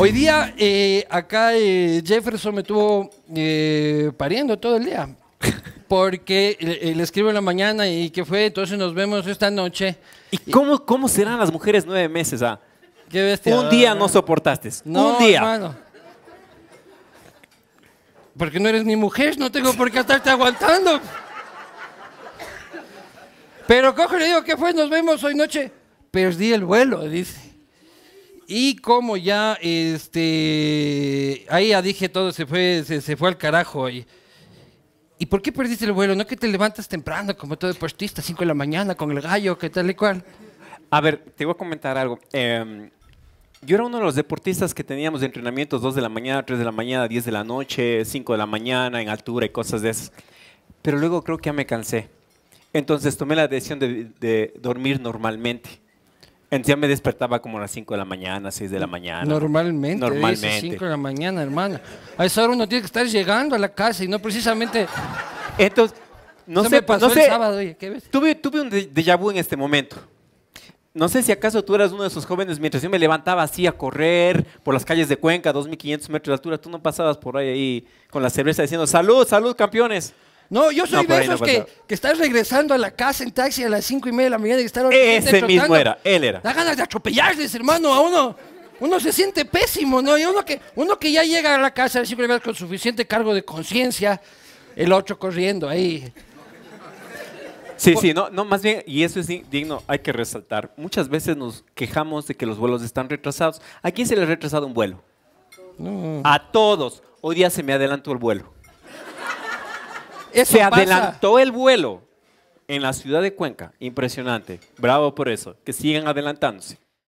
Hoy día eh, acá eh, Jefferson me tuvo eh, pariendo todo el día. Porque le, escribo en la mañana y que fue, entonces nos vemos esta noche. ¿Y cómo, cómo serán las mujeres nueve meses? Ah, un día no soportaste. No, un día. Porque no eres mi mujer, no tengo por qué estarte aguantando. Pero coge, le digo, ¿qué fue? Nos vemos hoy noche. Perdí el vuelo, dice. Y como ya, este, ahí ya dije todo, se fue, se, fue al carajo. Y, ¿Y por qué perdiste el vuelo? ¿No que te levantas temprano, como todo deportista, 5 de la mañana, con el gallo, que tal y cual? A ver, te voy a comentar algo. Em, yo era uno de los deportistas que teníamos entrenamientos 2 de la mañana, 3 de la mañana, 10 de la noche, 5 de la mañana, en altura y cosas de esas. Pero luego creo que ya me cansé. Entonces tomé la decisión de dormir normalmente. Entonces me despertaba como a las 5 de la mañana, 6 de la mañana. Normalmente. Normalmente. 5 de la mañana, hermana. A esa hora uno tiene que estar llegando a la casa y no precisamente... Entonces, no sé, me sábado, oye, ¿qué ves? Tuve, tuve un déjà vu en este momento. No sé si acaso tú eras uno de esos jóvenes, mientras yo me levantaba así a correr por las calles de Cuenca, 2.500 metros de altura, tú no pasabas por ahí, ahí con la cerveza diciendo, salud, salud, campeones. No, yo soy de esos que, que, regresando a la casa en taxi a las cinco y media de la mañana y están Ese mismo era, él era. Da ganas de atropellarles, hermano, a uno. Uno se siente pésimo, ¿no? Y uno que, uno que ya llega a la casa siempre con suficiente cargo de conciencia, el otro corriendo ahí. Sí, sí, no, no, más bien, y eso es digno, hay que resaltar. Muchas veces nos quejamos de que los vuelos están retrasados. ¿A quién se le ha retrasado un vuelo? A todos. Hoy día se me adelantó el vuelo se adelantó el vuelo en la ciudad de Cuenca. Impresionante. Bravo por eso. Que sigan adelantándose.